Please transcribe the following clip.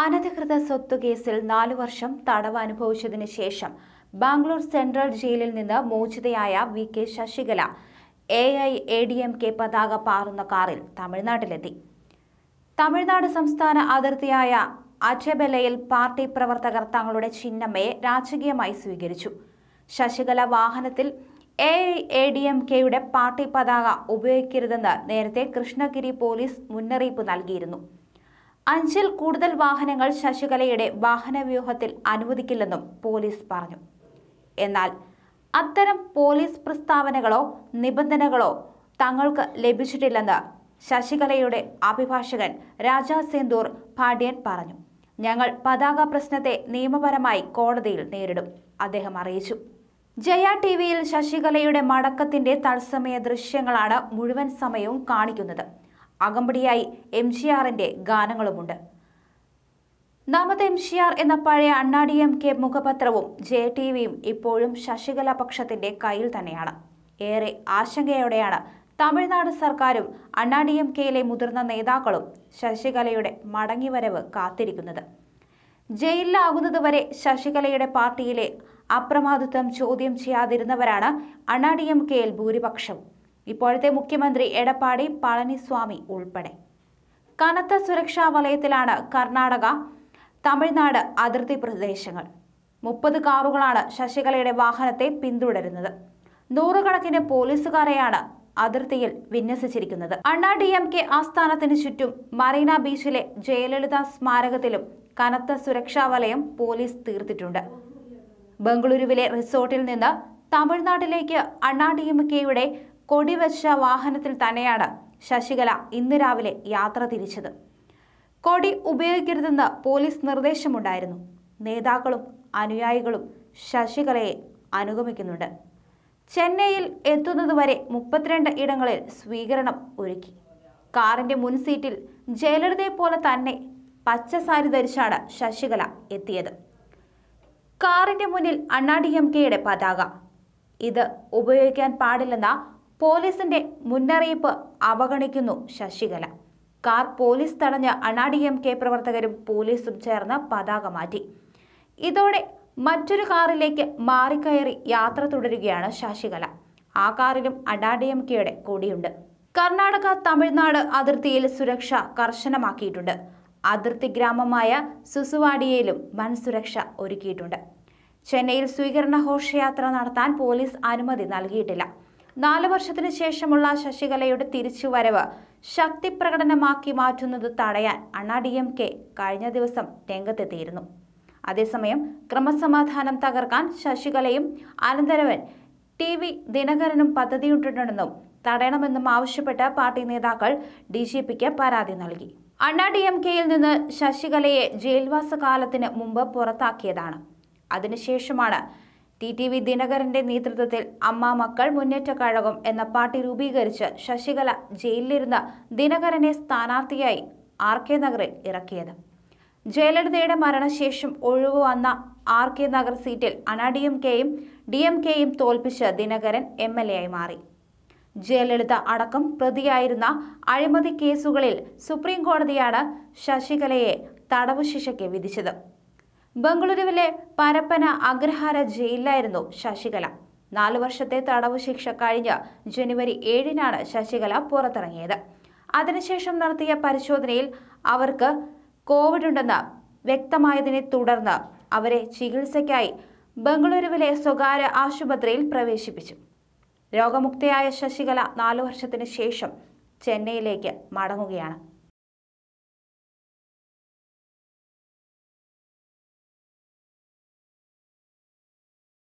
അനധികൃത സ്വത്ത് കേസിൽ നാലു വർഷം തടവ് അനുഭവിച്ചതിന് ശേഷം ബാംഗ്ലൂർ സെൻട്രൽ ജയിലിൽ നിന്ന് മോചിതയായ V K Sasikala A I A D M K പതാക പാറുന്ന കാറിൽ തമിഴ്നാട്ടിലെത്തി തമിഴ്നാട് സംസ്ഥാന അതിർത്തിയായ അജബലയിൽ പാർട്ടി പ്രവർത്തകർ തങ്ങളുടെ ചിഹ്നമ്മയെ രാജകീയമായി സ്വീകരിച്ചു ശശികല വാഹനത്തിൽ എ എ ഡി എം കെയുടെ പാർട്ടി പതാക ഉപയോഗിക്കരുതെന്ന് നേരത്തെ കൃഷ്ണഗിരി പോലീസ് മുന്നറിയിപ്പ് നൽകിയിരുന്നു അഞ്ചിൽ കൂടുതൽ വാഹനങ്ങൾ ശശികലയുടെ വാഹനവ്യൂഹത്തിൽ അനുവദിക്കില്ലെന്നും പോലീസ് പറഞ്ഞു എന്നാൽ അത്തരം പോലീസ് പ്രസ്താവനകളോ നിബന്ധനകളോ തങ്ങൾക്ക് ലഭിച്ചിട്ടില്ലെന്ന് ശശികലയുടെ അഭിഭാഷകൻ രാജാ സെന്തൂർ ഭാട്യൻ പറഞ്ഞു ഞങ്ങൾ പതാക പ്രശ്നത്തെ നിയമപരമായി കോടതിയിൽ നേരിടും അദ്ദേഹം അറിയിച്ചു ജയ ടി വിയിൽ ശശികലയുടെ മടക്കത്തിന്റെ തത്സമയ ദൃശ്യങ്ങളാണ് മുഴുവൻ സമയവും കാണിക്കുന്നത് അകമ്പടിയായി എം ജി ആറിൻ്റെ ഗാനങ്ങളുമുണ്ട് നാമത് എം ജി ആർ എന്ന പഴയ അണ്ണാടി എം കെ മുഖപത്രവും ജെ ടി വിയും ഇപ്പോഴും ശശികല പക്ഷത്തിന്റെ കയ്യിൽ തന്നെയാണ് ഏറെ ആശങ്കയോടെയാണ് തമിഴ്നാട് സർക്കാരും അണ്ണാടി എം കെയിലെ മുതിർന്ന നേതാക്കളും ശശികലയുടെ മടങ്ങിവരവ് കാത്തിരിക്കുന്നത് ജയിലിലാകുന്നതുവരെ ശശികലയുടെ പാർട്ടിയിലെ അപ്രമാദിത്വം ചോദ്യം ചെയ്യാതിരുന്നവരാണ് അണ്ണാ ഡി എം കെയിൽ ഭൂരിപക്ഷം ഇപ്പോഴത്തെ മുഖ്യമന്ത്രി എടപ്പാടി പളനിസ്വാമി ഉൾപ്പെടെ കനത്ത സുരക്ഷാ വലയത്തിലാണ് കർണാടക തമിഴ്നാട് അതിർത്തി പ്രദേശങ്ങൾ മുപ്പത് കാറുകളാണ് ശശികലയുടെ വാഹനത്തെ പിന്തുടരുന്നത് നൂറുകണക്കിന് പോലീസുകാരെയാണ് അതിർത്തിയിൽ വിന്യസിച്ചിരിക്കുന്നത് അണ്ണാ ഡി എം കെ ആസ്ഥാനത്തിന് ചുറ്റും മറീന ബീച്ചിലെ ജയലളിത സ്മാരകത്തിലും കനത്ത സുരക്ഷാ വലയം പോലീസ് തീർത്തിട്ടുണ്ട് ബംഗളൂരുവിലെ റിസോർട്ടിൽ നിന്ന് തമിഴ്നാട്ടിലേക്ക് അണ്ണാ ഡി എം കെയുടെ കൊടിവച്ച വാഹനത്തിൽ തന്നെയാണ് ശശികല ഇന്ന് രാവിലെ യാത്ര തിരിച്ചത് കൊടി ഉപയോഗിക്കരുതെന്ന് പോലീസ് നിർദ്ദേശമുണ്ടായിരുന്നു നേതാക്കളും അനുയായികളും ശശികലയെ അനുഗമിക്കുന്നുണ്ട് ചെന്നൈയിൽ എത്തുന്നതുവരെ മുപ്പത്തിരണ്ട് ഇടങ്ങളിൽ സ്വീകരണം ഒരുക്കി കാറിന്റെ മുൻസീറ്റിൽ ജയലളിതയെ പോലെ തന്നെ പച്ച സാരി ധരിച്ചാണ് ശശികല എത്തിയത് കാറിന്റെ മുന്നിൽ അണ്ണാ ഡി എം കെയുടെ പതാക ഇത് ഉപയോഗിക്കാൻ പാടില്ലെന്ന പോലീസിന്റെ മുന്നറിയിപ്പ് അവഗണിക്കുന്നു ശശികല കാർ പോലീസ് തടഞ്ഞ് അണാഡി എം കെ പ്രവർത്തകരും പോലീസും ചേർന്ന് പതാക മാറ്റി ഇതോടെ മറ്റൊരു കാറിലേക്ക് മാറിക്കയറി യാത്ര തുടരുകയാണ് ശശികല ആ കാറിലും അണാഡി എം കെയുടെ കൂടിയുണ്ട് കർണാടക തമിഴ്നാട് അതിർത്തിയിൽ സുരക്ഷ കർശനമാക്കിയിട്ടുണ്ട് അതിർത്തി ഗ്രാമമായ സുസുവാടിയയിലും വൻ സുരക്ഷ ഒരുക്കിയിട്ടുണ്ട് ചെന്നൈയിൽ സ്വീകരണ ഘോഷയാത്ര നടത്താൻ പോലീസ് അനുമതി നൽകിയിട്ടില്ല നാല് വർഷത്തിനു ശേഷമുള്ള ശശികലയുടെ തിരിച്ചുവരവ് പ്രകടനമാക്കി മാറ്റുന്നത് തടയാൻ അണ്ണാ ഡി എം കെ കഴിഞ്ഞ ദിവസം രംഗത്തെത്തിയിരുന്നു അതേസമയം ക്രമസമാധാനം തകർക്കാൻ ശശികലയും അനന്തരവൻ ടി വി ദിനകരനും പദ്ധതിയിട്ടിട്ടുണ്ടെന്നും തടയണമെന്നും ആവശ്യപ്പെട്ട് പാർട്ടി നേതാക്കൾ ഡി ജി പിക്ക് പരാതി നൽകി അണ്ണാ ഡി എം കെയിൽ നിന്ന് ശശികലയെ ജയിൽവാസ കാലത്തിന് മുമ്പ് പുറത്താക്കിയതാണ് അതിനുശേഷമാണ് ടി ടി വി ദിനകരന്റെ നേതൃത്വത്തിൽ അമ്മ മക്കൾ മുന്നേറ്റ കഴകം എന്ന പാർട്ടി രൂപീകരിച്ച് ശശികല ജയിലിലിരുന്ന ദിനകരനെ സ്ഥാനാർത്ഥിയായി ആർ കെ നഗറിൽ ഇറക്കിയത് ജയലളിതയുടെ മരണശേഷം ഒഴിവ് വന്ന ആർ കെ നഗർ സീറ്റിൽ അണ കെയും ഡി എം കെയും തോൽപ്പിച്ച് ദിനകരൻ എം എൽ എ ആയി മാറി ജയലളിത അടക്കം പ്രതിയായിരുന്ന അഴിമതി കേസുകളിൽ സുപ്രീം കോടതിയാണ് ശശികലയെ തടവ് ശിക്ഷയ്ക്ക് വിധിച്ചത് ബംഗളൂരുവിലെ പരപ്പന അഗ്രഹാര ജയിലിലായിരുന്നു ശശികല നാലു വർഷത്തെ തടവ് ശിക്ഷ കഴിഞ്ഞ് ജനുവരി ഏഴിനാണ് ശശികല പുറത്തിറങ്ങിയത് അതിനുശേഷം നടത്തിയ പരിശോധനയിൽ അവർക്ക് കോവിഡ് ഉണ്ടെന്ന് വ്യക്തമായതിനെ തുടർന്ന് അവരെ ചികിത്സയ്ക്കായി ബംഗളൂരുവിലെ സ്വകാര്യ ആശുപത്രിയിൽ പ്രവേശിപ്പിച്ചു രോഗമുക്തയായ ശശികല നാലു വർഷത്തിന് ശേഷം ചെന്നൈയിലേക്ക് മടങ്ങുകയാണ്